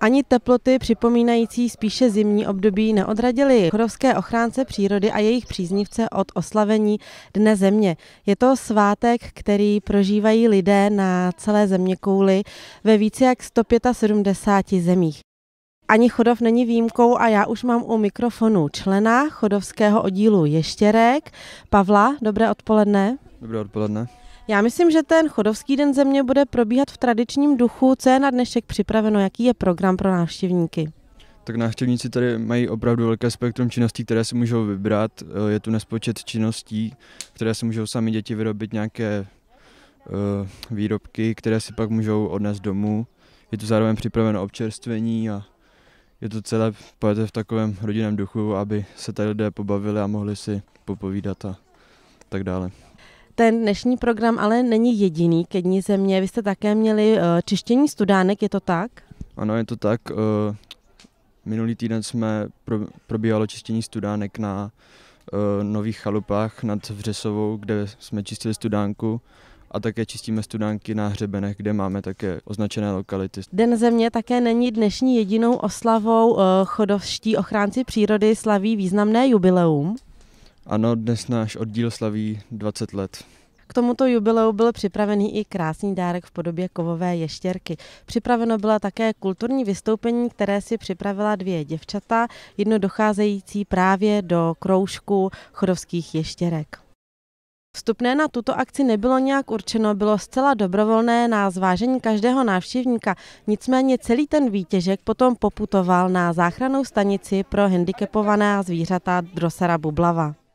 Ani teploty připomínající spíše zimní období neodradily chodovské ochránce přírody a jejich příznivce od oslavení Dne země. Je to svátek, který prožívají lidé na celé země kouly ve více jak 175 zemích. Ani Chodov není výjimkou a já už mám u mikrofonu člena chodovského oddílu Ještěrek. Pavla, dobré odpoledne. Dobré odpoledne. Já myslím, že ten Chodovský den země bude probíhat v tradičním duchu. Co je na dnešek připraveno? Jaký je program pro návštěvníky? tak návštěvníci tady mají opravdu velké spektrum činností, které si můžou vybrat. Eh, je tu nespočet činností, které si můžou sami děti vyrobit nějaké eh, výrobky, které si pak můžou odnést domů. Je tu zároveň připraveno občerstvení a je to celé pojete v takovém rodinném duchu, aby se tady lidé pobavili a mohli si popovídat a tak dále. Ten dnešní program ale není jediný ke Dní země. Vy jste také měli eh, čištění studánek, je to tak? Ano, je to tak. Eh, minulý týden jsme probíhalo čištění studánek na eh, nových chalupách nad Vřesovou, kde jsme čistili studánku a také čistíme studánky na hřebenech, kde máme také označené lokality. Den země také není dnešní jedinou oslavou. Chodovští ochránci přírody slaví významné jubileum. Ano, dnes náš oddíl slaví 20 let. K tomuto jubileu byl připravený i krásný dárek v podobě kovové ještěrky. Připraveno byla také kulturní vystoupení, které si připravila dvě děvčata, jedno docházející právě do kroužku chodovských ještěrek. Vstupné na tuto akci nebylo nějak určeno, bylo zcela dobrovolné na zvážení každého návštěvníka, nicméně celý ten výtěžek potom poputoval na záchranou stanici pro handicapovaná zvířata Drosera Bublava.